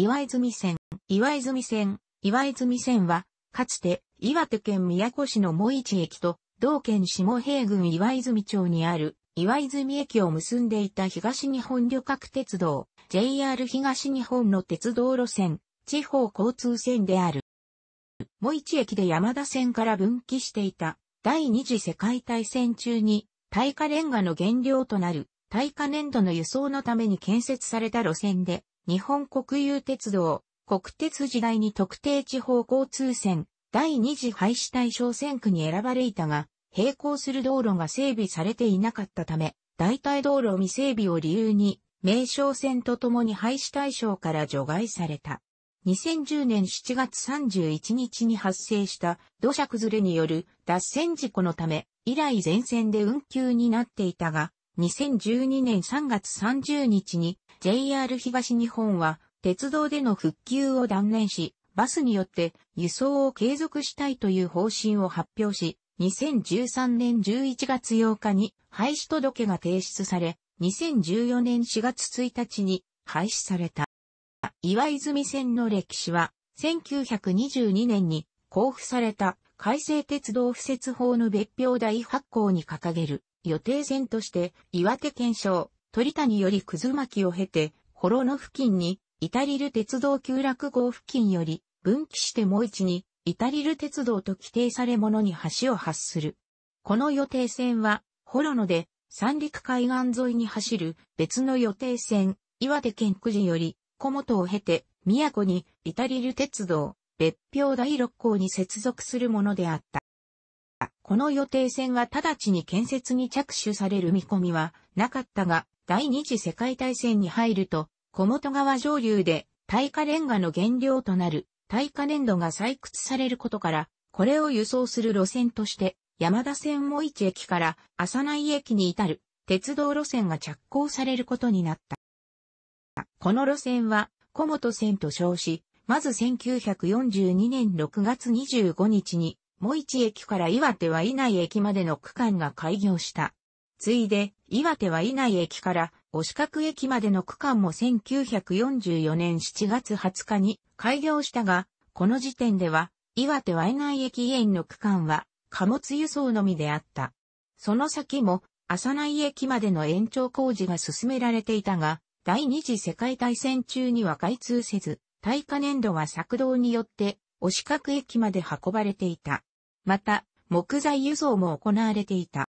岩泉線。岩泉線。岩泉線は、かつて、岩手県宮古市の萌市駅と、同県下平郡岩泉町にある、岩泉駅を結んでいた東日本旅客鉄道、JR 東日本の鉄道路線、地方交通線である。萌市駅で山田線から分岐していた、第二次世界大戦中に、耐火レンガの原料となる、耐火粘土の輸送のために建設された路線で、日本国有鉄道、国鉄時代に特定地方交通線、第二次廃止対象線区に選ばれいたが、並行する道路が整備されていなかったため、代替道路未整備を理由に、名称線とともに廃止対象から除外された。2010年7月31日に発生した土砂崩れによる脱線事故のため、以来全線で運休になっていたが、2012年3月30日に JR 東日本は、鉄道での復旧を断念し、バスによって輸送を継続したいという方針を発表し、2013年11月8日に廃止届が提出され、2014年4月1日に廃止された。岩泉線の歴史は、1922年に交付された改正鉄道不設法の別表題発行に掲げる予定線として岩手県省鳥谷よりくず巻を経て、幌の付近に、イタリル鉄道急落号付近より、分岐してもう一に、イタリル鉄道と規定されものに橋を発する。この予定線は、幌野で、三陸海岸沿いに走る別の予定線、岩手県久慈より、小本を経て、宮古に、イタリル鉄道、別表第六項に接続するものであった。この予定線が直ちに建設に着手される見込みはなかったが、第二次世界大戦に入ると、小本川上流で耐火レンガの原料となる耐火粘土が採掘されることから、これを輸送する路線として、山田線も市駅から浅内駅に至る鉄道路線が着工されることになった。この路線は小本線と称し、まず1942年6月25日にも一駅から岩手は稲井駅までの区間が開業した。ついで、岩手は稲井駅からお四角駅までの区間も1944年7月20日に開業したが、この時点では、岩手は稲井駅園の区間は貨物輸送のみであった。その先も、浅内駅までの延長工事が進められていたが、第二次世界大戦中には開通せず、耐火粘土は作動によって、お四角駅まで運ばれていた。また、木材輸送も行われていた。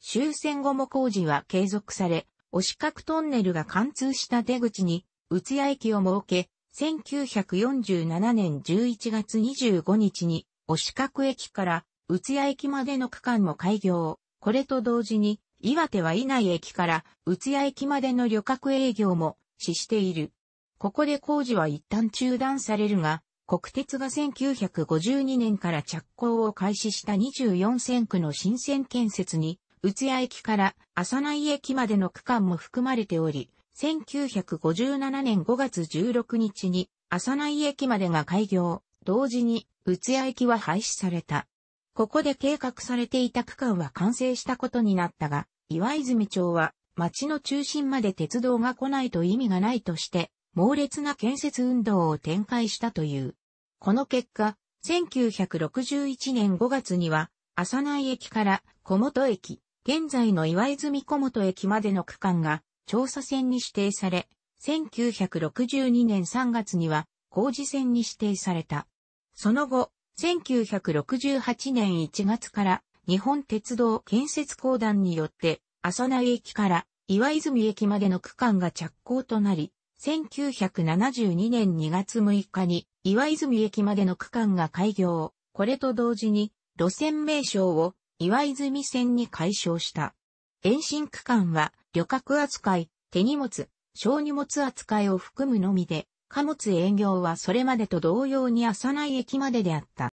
終戦後も工事は継続され、押角トンネルが貫通した出口に、宇つや駅を設け、1947年11月25日に、押角駅から宇つや駅までの区間も開業。これと同時に、岩手は稲井駅から宇つや駅までの旅客営業も死している。ここで工事は一旦中断されるが、国鉄が1952年から着工を開始した24線区の新線建設に、宇谷駅から浅内駅までの区間も含まれており、1957年5月16日に浅内駅までが開業、同時に宇谷駅は廃止された。ここで計画されていた区間は完成したことになったが、岩泉町は町の中心まで鉄道が来ないと意味がないとして、猛烈な建設運動を展開したという。この結果、1961年5月には、浅内駅から小本駅、現在の岩泉小本駅までの区間が調査線に指定され、1962年3月には工事線に指定された。その後、1968年1月から日本鉄道建設公団によって浅内駅から岩泉駅までの区間が着工となり、1972年2月6日に岩泉駅までの区間が開業。これと同時に、路線名称を岩泉線に解消した。延伸区間は、旅客扱い、手荷物、小荷物扱いを含むのみで、貨物営業はそれまでと同様に浅内駅までであった。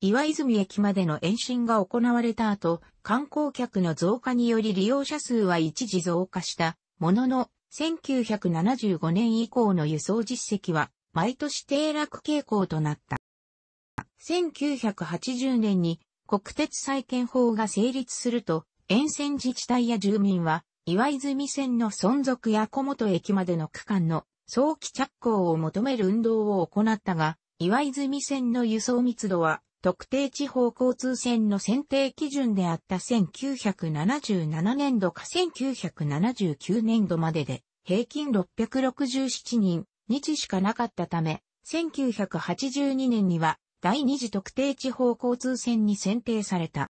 岩泉駅までの延伸が行われた後、観光客の増加により利用者数は一時増加したものの、1975年以降の輸送実績は毎年低落傾向となった。1980年に国鉄再建法が成立すると、沿線自治体や住民は、岩泉線の存続や小本駅までの区間の早期着工を求める運動を行ったが、岩泉線の輸送密度は特定地方交通線の選定基準であった1977年度か1979年度までで平均667人日しかなかったため、1982年には第二次特定地方交通線に選定された。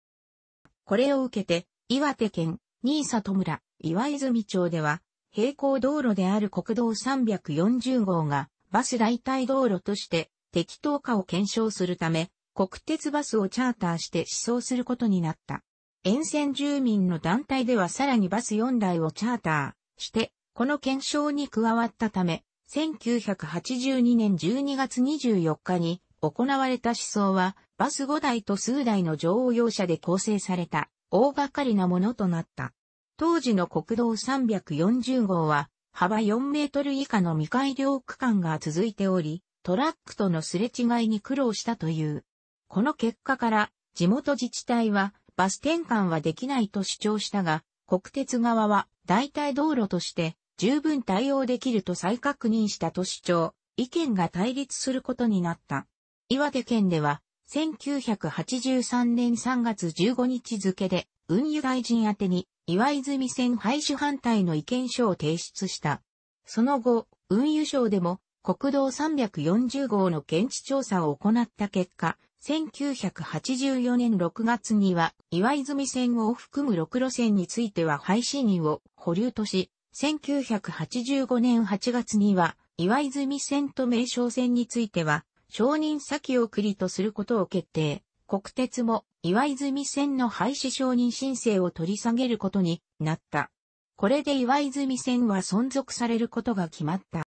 これを受けて、岩手県、新里村、岩泉町では、平行道路である国道340号がバス代替道路として適当化を検証するため、国鉄バスをチャーターして試走することになった。沿線住民の団体ではさらにバス4台をチャーターして、この検証に加わったため、1982年12月24日に行われた思想は、バス5台と数台の乗用車で構成された、大掛かりなものとなった。当時の国道340号は、幅4メートル以下の未改良区間が続いており、トラックとのすれ違いに苦労したという。この結果から、地元自治体は、バス転換はできないと主張したが、国鉄側は、代替道路として、十分対応できると再確認した都市長、意見が対立することになった。岩手県では、1983年3月15日付で、運輸大臣宛に、岩泉線廃止反対の意見書を提出した。その後、運輸省でも、国道340号の現地調査を行った結果、1984年6月には、岩泉線を含む6路線については廃止人を保留とし、1985年8月には、岩泉線と名称線については、承認先送りとすることを決定。国鉄も岩泉線の廃止承認申請を取り下げることになった。これで岩泉線は存続されることが決まった。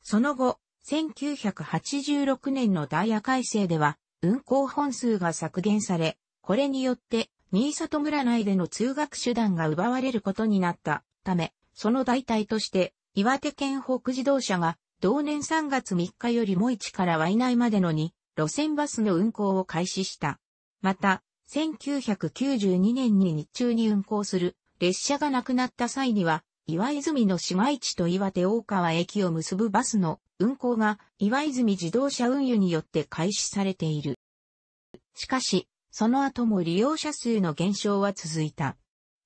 その後、1986年のダイヤ改正では、運行本数が削減され、これによって、新里村内での通学手段が奪われることになった。ため、その代替として、岩手県北自動車が、同年3月3日よりも市からワイナイまでのに、路線バスの運行を開始した。また、1992年に日中に運行する列車がなくなった際には、岩泉の市街地と岩手大川駅を結ぶバスの運行が岩泉自動車運輸によって開始されている。しかし、その後も利用者数の減少は続いた。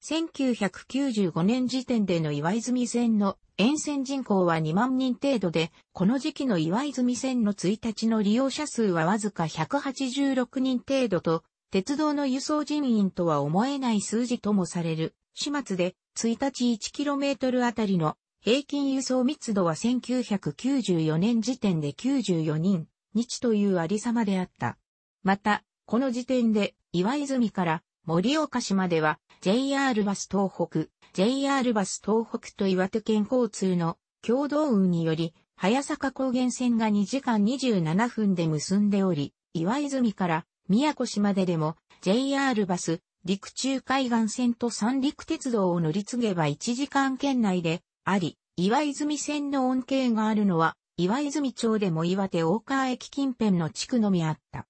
1995年時点での岩泉線の沿線人口は2万人程度で、この時期の岩泉線の1日の利用者数はわずか186人程度と、鉄道の輸送人員とは思えない数字ともされる。始末で、1日 1km あたりの平均輸送密度は1994年時点で94人、日というありさまであった。また、この時点で、岩泉から盛岡市までは JR バス東北、JR バス東北と岩手県交通の共同運により、早坂高原線が2時間27分で結んでおり、岩泉から宮古市まででも JR バス、陸中海岸線と三陸鉄道を乗り継げば1時間圏内であり、岩泉線の恩恵があるのは、岩泉町でも岩手大川駅近辺の地区のみあった。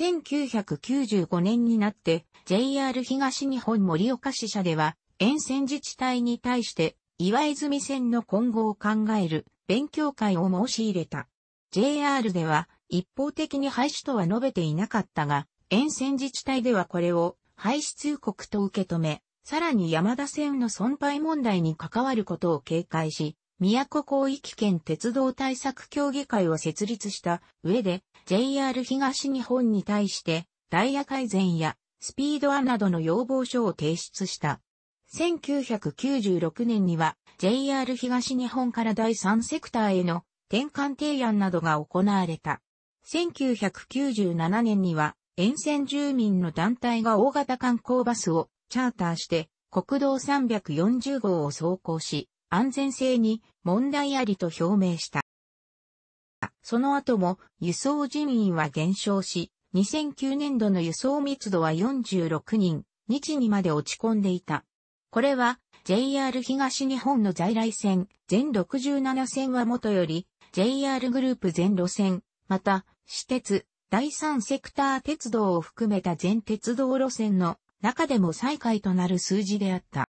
1995年になって JR 東日本盛岡支社では沿線自治体に対して岩泉線の今後を考える勉強会を申し入れた。JR では一方的に廃止とは述べていなかったが、沿線自治体ではこれを廃止通告と受け止め、さらに山田線の損廃問題に関わることを警戒し、宮古広域圏鉄道対策協議会を設立した上で JR 東日本に対してダイヤ改善やスピードアなどの要望書を提出した。1996年には JR 東日本から第3セクターへの転換提案などが行われた。1997年には沿線住民の団体が大型観光バスをチャーターして国道340号を走行し、安全性に問題ありと表明した。その後も輸送人員は減少し、2009年度の輸送密度は46人、日にまで落ち込んでいた。これは JR 東日本の在来線全67線はもとより JR グループ全路線、また私鉄、第三セクター鉄道を含めた全鉄道路線の中でも最下位となる数字であった。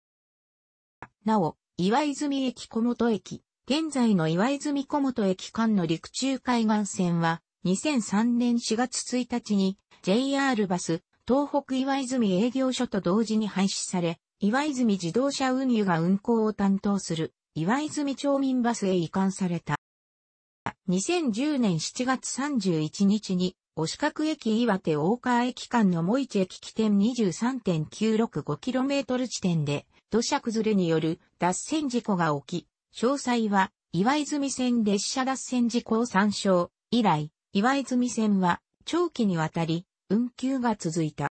なお、岩泉駅小本駅、現在の岩泉小本駅間の陸中海岸線は、2003年4月1日に JR バス、東北岩泉営業所と同時に廃止され、岩泉自動車運輸が運行を担当する岩泉町民バスへ移管された。2010年7月31日に、四角駅岩手大川駅間のもいち駅起点 23.965km 地点で、土砂崩れによる脱線事故が起き、詳細は岩泉線列車脱線事故を参照。以来、岩泉線は長期にわたり運休が続いた。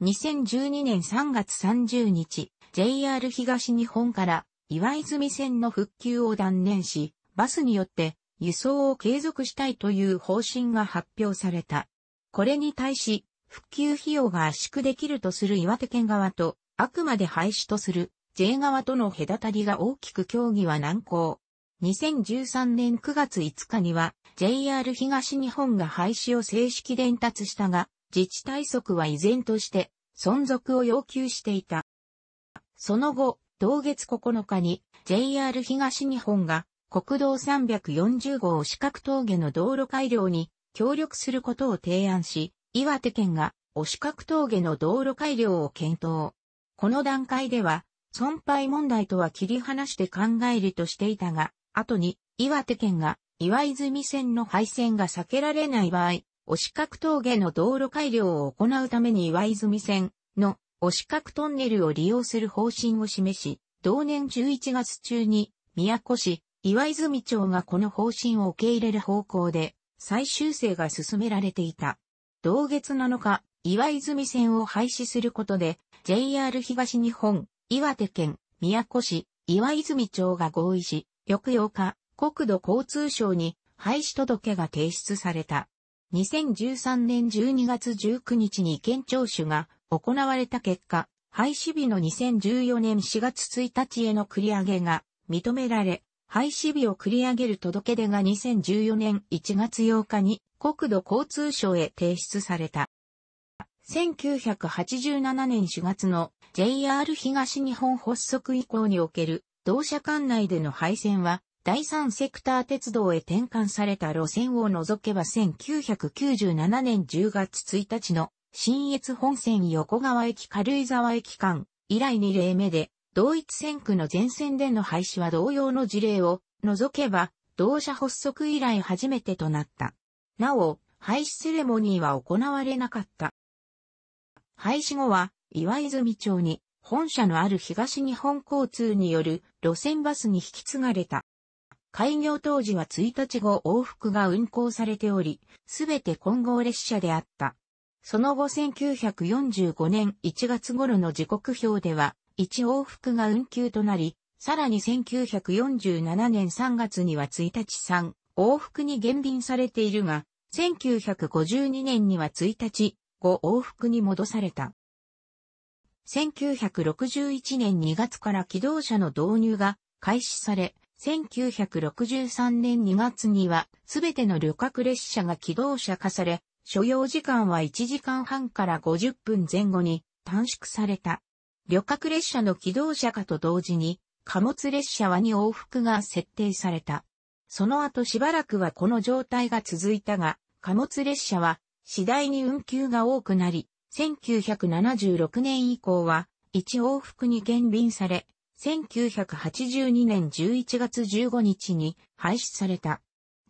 2012年3月30日、JR 東日本から岩泉線の復旧を断念し、バスによって輸送を継続したいという方針が発表された。これに対し、復旧費用が圧縮できるとする岩手県側とあくまで廃止とする J 側との隔たりが大きく協議は難航。2013年9月5日には JR 東日本が廃止を正式伝達したが、自治体則は依然として存続を要求していた。その後、同月9日に JR 東日本が国道340号四角峠の道路改良に協力することを提案し、岩手県がお四角峠の道路改良を検討。この段階では、損廃問題とは切り離して考えるとしていたが、後に岩手県が岩泉線の廃線が避けられない場合、押角峠の道路改良を行うために岩泉線の押角トンネルを利用する方針を示し、同年11月中に宮古市岩泉町がこの方針を受け入れる方向で最終正が進められていた。同月7日、岩泉線を廃止することで、JR 東日本、岩手県、宮古市、岩泉町が合意し、翌8日、国土交通省に廃止届が提出された。2013年12月19日に意見聴取が行われた結果、廃止日の2014年4月1日への繰り上げが認められ、廃止日を繰り上げる届け出が2014年1月8日に国土交通省へ提出された。1987年4月の JR 東日本発足以降における同社間内での配線は第三セクター鉄道へ転換された路線を除けば1997年10月1日の新越本線横川駅軽井沢駅間以来2例目で同一線区の全線での廃止は同様の事例を除けば同社発足以来初めてとなった。なお、廃止セレモニーは行われなかった。廃止後は岩泉町に本社のある東日本交通による路線バスに引き継がれた。開業当時は1日後往復が運行されており、すべて混合列車であった。その後1945年1月頃の時刻表では、1往復が運休となり、さらに1947年3月には1日3往復に減便されているが、1952年には1日後往復に戻された。1961年2月から機動車の導入が開始され、1963年2月にはすべての旅客列車が機動車化され、所要時間は1時間半から50分前後に短縮された。旅客列車の機動車化と同時に貨物列車は2往復が設定された。その後しばらくはこの状態が続いたが、貨物列車は次第に運休が多くなり、1976年以降は、1往復に減便され、1982年11月15日に廃止された。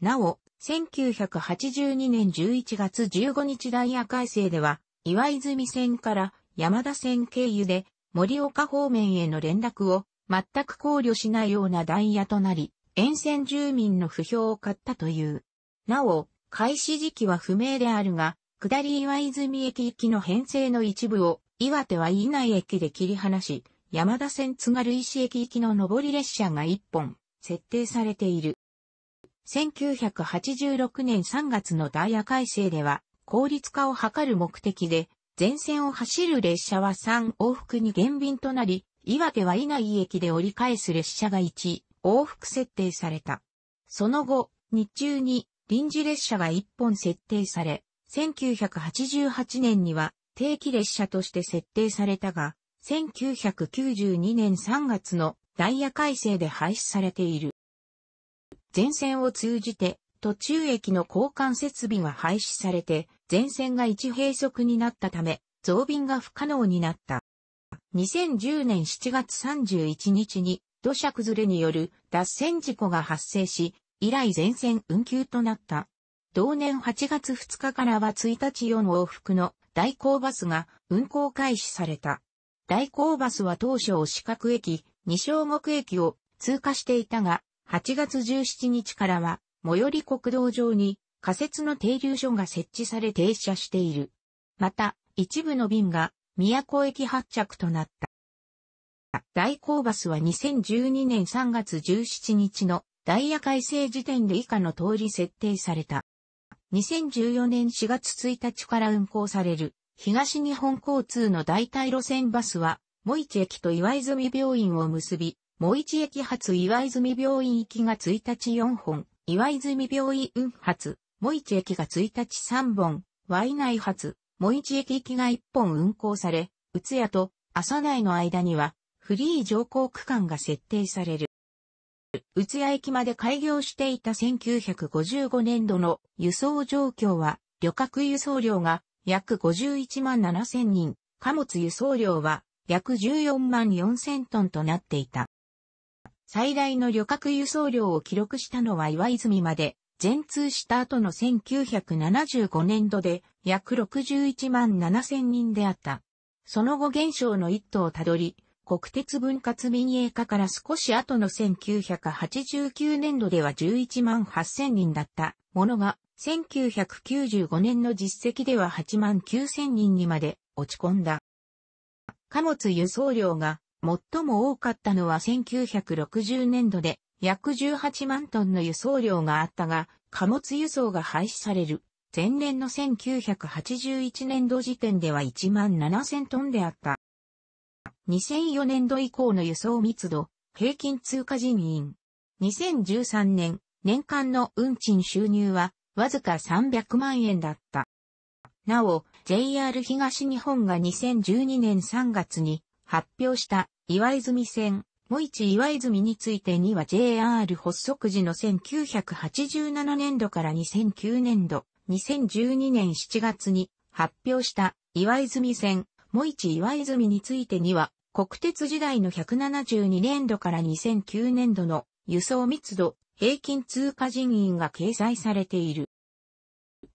なお、1982年11月15日ダイヤ改正では、岩泉線から山田線経由で森岡方面への連絡を全く考慮しないようなダイヤとなり、沿線住民の不評を買ったという。なお、開始時期は不明であるが、下り岩泉駅行きの編成の一部を、岩手は稲内駅で切り離し、山田線津軽石駅行きの上り列車が一本、設定されている。1986年3月のダイヤ改正では、効率化を図る目的で、前線を走る列車は3往復に減便となり、岩手は稲井駅で折り返す列車が1往復設定された。その後、日中に臨時列車が1本設定され、1988年には定期列車として設定されたが、1992年3月のダイヤ改正で廃止されている。全線を通じて途中駅の交換設備が廃止されて、全線が一閉塞になったため、増便が不可能になった。2010年7月31日に土砂崩れによる脱線事故が発生し、以来全線運休となった。同年8月2日からは1日4往復の代行バスが運行開始された。代行バスは当初四角駅、二小木駅を通過していたが、8月17日からは最寄り国道上に仮設の停留所が設置され停車している。また、一部の便が宮古駅発着となった。大行バスは2012年3月17日のダイヤ改正時点で以下の通り設定された。2014年4月1日から運行される東日本交通の代替路線バスは、もいち駅と岩泉病院を結び、もいち駅発岩泉病院行きが1日4本、岩泉病院発、もいち駅が1日3本、Y 内発、もいち駅行きが1本運行され、宇都屋と朝内の間には、フリー乗降区間が設定される。宇都谷駅まで開業していた1955年度の輸送状況は、旅客輸送量が約51万7千人、貨物輸送量は約14万4千トンとなっていた。最大の旅客輸送量を記録したのは岩泉まで、全通した後の1975年度で約61万7千人であった。その後減少の一途をたどり、国鉄分割民営化から少し後の1989年度では11万8000人だったものが、1995年の実績では8万9000人にまで落ち込んだ。貨物輸送量が最も多かったのは1960年度で約18万トンの輸送量があったが、貨物輸送が廃止される前年の1981年度時点では1万7000トンであった。2004年度以降の輸送密度、平均通過人員。2013年、年間の運賃収入は、わずか300万円だった。なお、JR 東日本が2012年3月に発表した岩泉線、も一岩泉についてには JR 発足時の1987年度から2009年度、2012年7月に発表した岩泉線、も一岩泉についてには国鉄時代の172年度から2009年度の輸送密度、平均通過人員が掲載されている。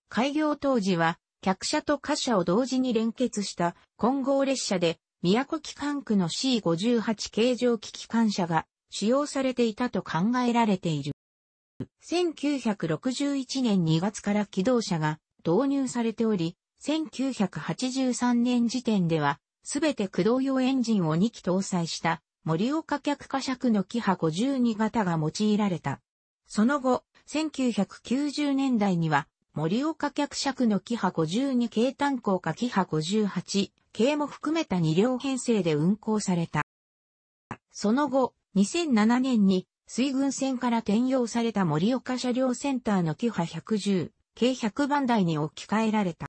開業当時は、客車と貨車を同時に連結した混合列車で、宮古機関区の C58 形状機機関車が使用されていたと考えられている。1961年2月から機動車が導入されており、1983年時点ではすべて駆動用エンジンを2機搭載した森岡客貨尺のキハ52型が用いられた。その後、1990年代には森岡客尺のキハ52系単行かキハ58系も含めた2両編成で運行された。その後、2007年に水軍船から転用された森岡車両センターのキハ110系100番台に置き換えられた。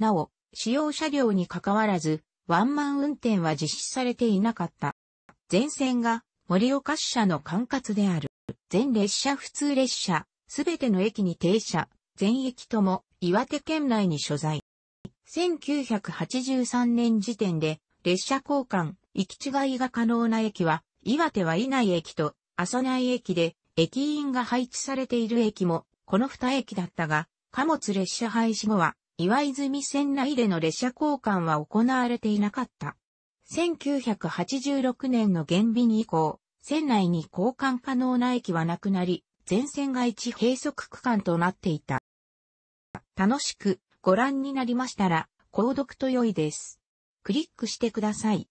なお、使用車両に関わらず、ワンマン運転は実施されていなかった。全線が森岡支社の管轄である。全列車普通列車、すべての駅に停車、全駅とも岩手県内に所在。1983年時点で列車交換、行き違いが可能な駅は、岩手は稲井駅と阿蘇内駅で、駅員が配置されている駅も、この二駅だったが、貨物列車廃止後は、岩泉線内での列車交換は行われていなかった。1986年の減に以降、線内に交換可能な駅はなくなり、全線が一閉塞区間となっていた。楽しくご覧になりましたら、購読と良いです。クリックしてください。